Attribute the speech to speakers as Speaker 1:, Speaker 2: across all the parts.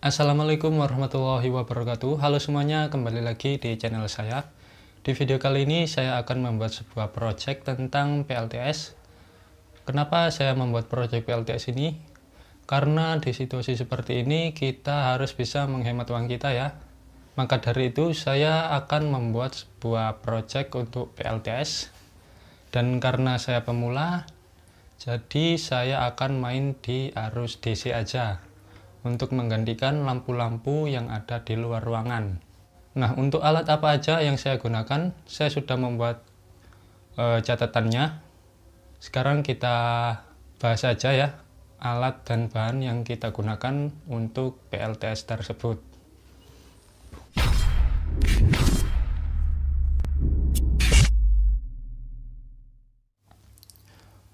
Speaker 1: Assalamualaikum warahmatullahi wabarakatuh Halo semuanya, kembali lagi di channel saya Di video kali ini saya akan membuat sebuah project tentang PLTS Kenapa saya membuat project PLTS ini? Karena di situasi seperti ini kita harus bisa menghemat uang kita ya Maka dari itu saya akan membuat sebuah project untuk PLTS Dan karena saya pemula jadi saya akan main di arus DC aja untuk menggantikan lampu-lampu yang ada di luar ruangan. Nah, untuk alat apa aja yang saya gunakan, saya sudah membuat e, catatannya. Sekarang kita bahas aja ya alat dan bahan yang kita gunakan untuk PLTS tersebut.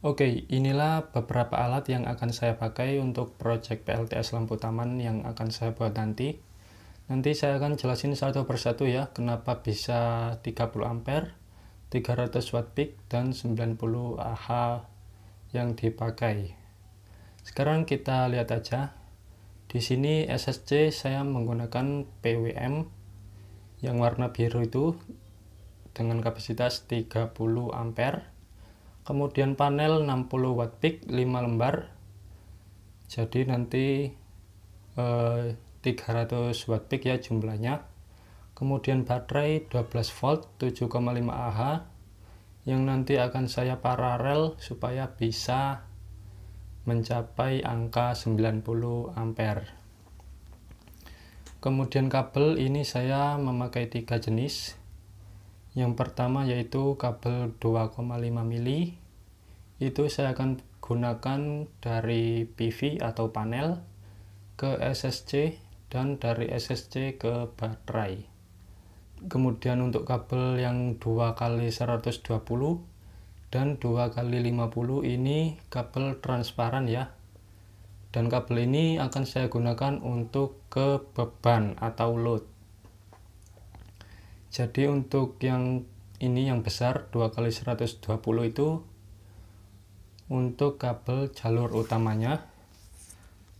Speaker 1: Oke, inilah beberapa alat yang akan saya pakai untuk project PLTS lampu taman yang akan saya buat nanti. Nanti saya akan jelasin satu persatu ya, kenapa bisa 30 ampere, 300 watt peak, dan 90 AH yang dipakai. Sekarang kita lihat aja. Di sini SSC saya menggunakan PWM yang warna biru itu dengan kapasitas 30 ampere kemudian panel 60 watt peak 5 lembar jadi nanti eh, 300 watt peak ya jumlahnya kemudian baterai 12 volt 7,5 Ah yang nanti akan saya paralel supaya bisa mencapai angka 90 ampere kemudian kabel ini saya memakai tiga jenis yang pertama yaitu kabel 2,5 mili. Itu saya akan gunakan dari PV atau panel ke SSC dan dari SSC ke baterai. Kemudian untuk kabel yang 2 x 120 dan 2 x 50 ini kabel transparan ya. Dan kabel ini akan saya gunakan untuk ke beban atau load jadi untuk yang ini yang besar 2 kali 120 itu untuk kabel jalur utamanya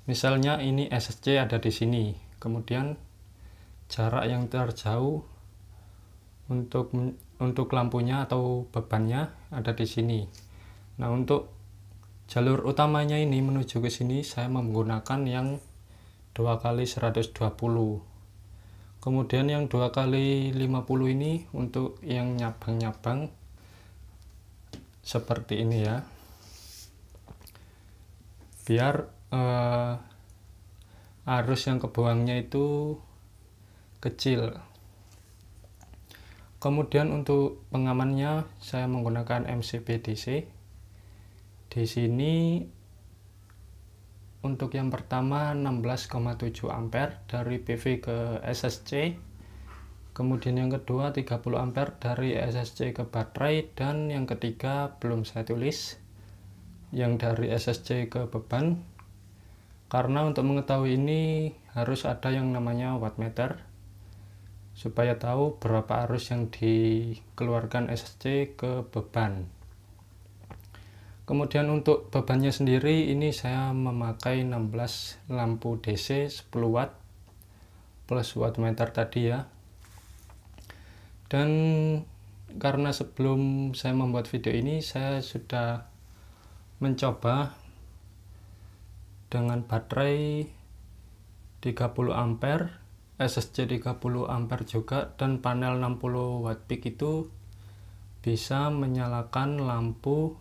Speaker 1: misalnya ini SSC ada di sini kemudian jarak yang terjauh untuk untuk lampunya atau bebannya ada di sini nah untuk jalur utamanya ini menuju ke sini saya menggunakan yang 2 kali 120 kemudian yang dua kali 50 ini untuk yang nyabang-nyabang seperti ini ya biar eh, arus yang kebuangnya itu kecil kemudian untuk pengamannya saya menggunakan MCB DC di sini untuk yang pertama 16,7 ampere dari PV ke SSC. Kemudian yang kedua 30 ampere dari SSC ke baterai dan yang ketiga belum saya tulis yang dari SSC ke beban. Karena untuk mengetahui ini harus ada yang namanya wattmeter supaya tahu berapa arus yang dikeluarkan SSC ke beban. Kemudian untuk bebannya sendiri ini saya memakai 16 lampu DC 10 watt plus watt meter tadi ya. Dan karena sebelum saya membuat video ini saya sudah mencoba dengan baterai 30 ampere SSC 30 ampere juga dan panel 60 watt peak itu bisa menyalakan lampu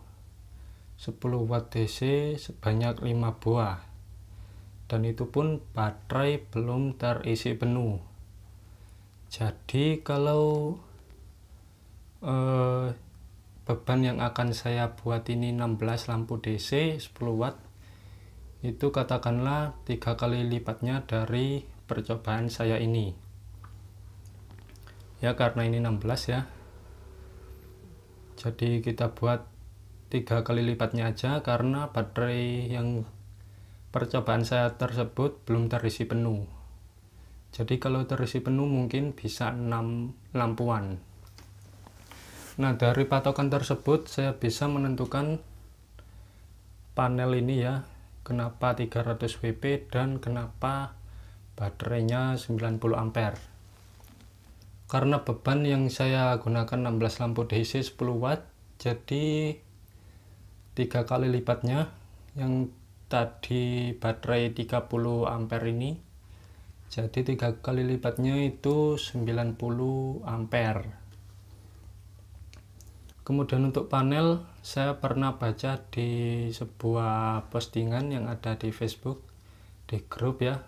Speaker 1: 10 watt DC sebanyak 5 buah dan itu pun baterai belum terisi penuh jadi kalau eh, beban yang akan saya buat ini 16 lampu DC 10 watt itu katakanlah tiga kali lipatnya dari percobaan saya ini ya karena ini 16 ya jadi kita buat tiga kali lipatnya aja karena baterai yang percobaan saya tersebut belum terisi penuh jadi kalau terisi penuh mungkin bisa 6 lampuan nah dari patokan tersebut saya bisa menentukan panel ini ya kenapa 300 WP dan kenapa baterainya 90 ampere karena beban yang saya gunakan 16 lampu DC 10 watt jadi tiga kali lipatnya yang tadi baterai 30 ampere ini jadi tiga kali lipatnya itu 90 ampere kemudian untuk panel saya pernah baca di sebuah postingan yang ada di Facebook di grup ya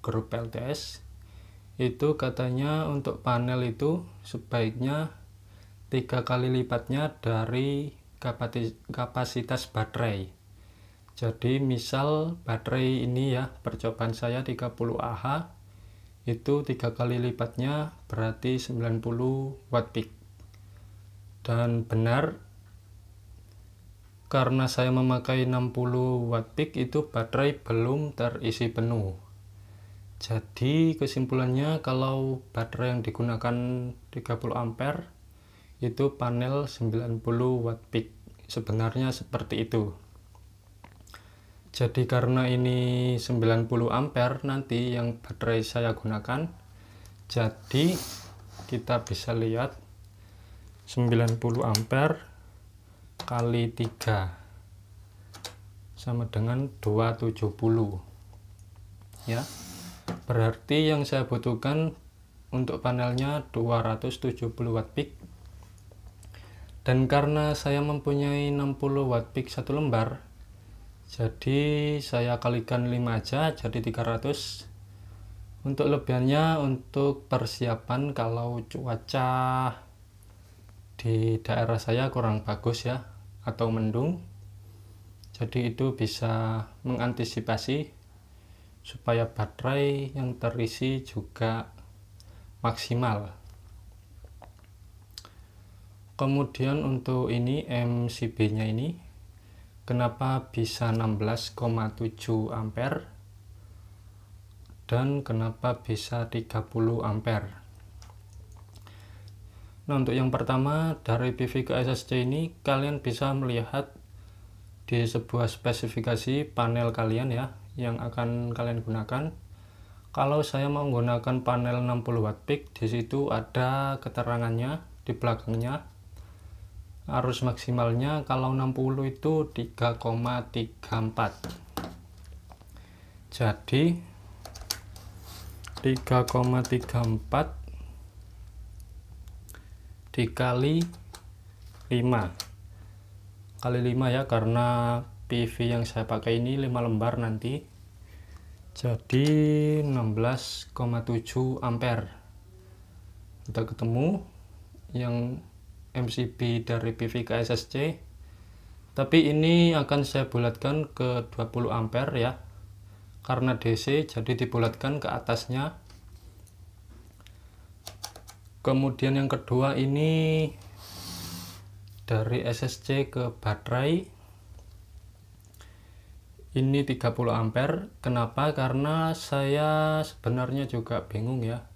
Speaker 1: grup LTS itu katanya untuk panel itu sebaiknya tiga kali lipatnya dari kapasitas baterai jadi misal baterai ini ya percobaan saya 30 Ah itu tiga kali lipatnya berarti 90 watt peak dan benar karena saya memakai 60 watt peak itu baterai belum terisi penuh jadi kesimpulannya kalau baterai yang digunakan 30 ampere itu panel 90 watt peak sebenarnya seperti itu jadi karena ini 90 ampere nanti yang baterai saya gunakan jadi kita bisa lihat 90 ampere kali 3 sama dengan 270 ya berarti yang saya butuhkan untuk panelnya 270 watt peak dan karena saya mempunyai 60 watt peak satu lembar jadi saya kalikan 5 aja jadi 300 untuk lebihannya untuk persiapan kalau cuaca di daerah saya kurang bagus ya atau mendung jadi itu bisa mengantisipasi supaya baterai yang terisi juga maksimal kemudian untuk ini MCB nya ini kenapa bisa 16,7 ampere dan kenapa bisa 30 ampere Nah untuk yang pertama dari PV ke SSC ini kalian bisa melihat di sebuah spesifikasi panel kalian ya yang akan kalian gunakan. Kalau saya menggunakan panel 60 watt peak di situ ada keterangannya di belakangnya arus maksimalnya kalau 60 itu 3,34 jadi 3,34 dikali 5 kali 5 ya karena PV yang saya pakai ini 5 lembar nanti jadi 16,7 ampere kita ketemu yang MCB dari PV ke SSC tapi ini akan saya bulatkan ke 20 ampere ya karena DC jadi dibulatkan ke atasnya kemudian yang kedua ini dari SSC ke baterai ini 30 ampere kenapa karena saya sebenarnya juga bingung ya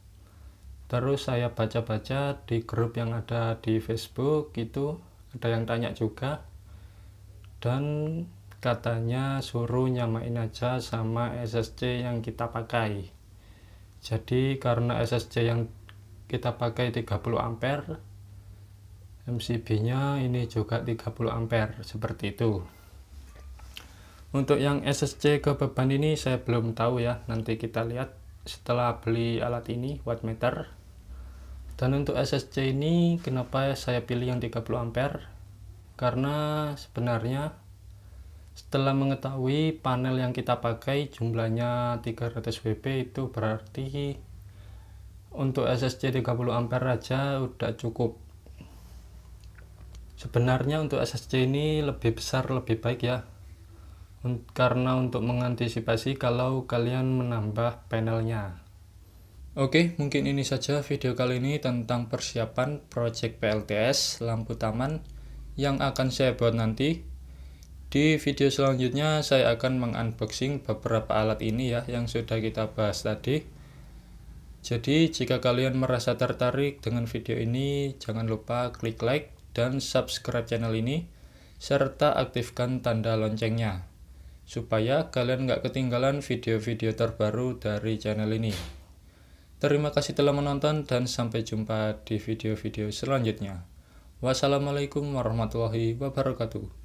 Speaker 1: terus saya baca-baca di grup yang ada di Facebook itu ada yang tanya juga dan katanya suruh nyamain aja sama SSC yang kita pakai jadi karena SSC yang kita pakai 30 ampere MCB nya ini juga 30 ampere seperti itu untuk yang SSC ke beban ini saya belum tahu ya nanti kita lihat setelah beli alat ini wattmeter dan untuk SSC ini kenapa saya pilih yang 30 ampere karena sebenarnya setelah mengetahui panel yang kita pakai jumlahnya 300 WP itu berarti untuk SSC 30 ampere aja udah cukup sebenarnya untuk SSC ini lebih besar lebih baik ya karena untuk mengantisipasi kalau kalian menambah panelnya Oke, mungkin ini saja video kali ini tentang persiapan project PLTS lampu taman yang akan saya buat nanti. Di video selanjutnya saya akan mengunboxing beberapa alat ini ya yang sudah kita bahas tadi. Jadi jika kalian merasa tertarik dengan video ini, jangan lupa klik like dan subscribe channel ini serta aktifkan tanda loncengnya supaya kalian nggak ketinggalan video-video terbaru dari channel ini. Terima kasih telah menonton dan sampai jumpa di video-video selanjutnya. Wassalamualaikum warahmatullahi wabarakatuh.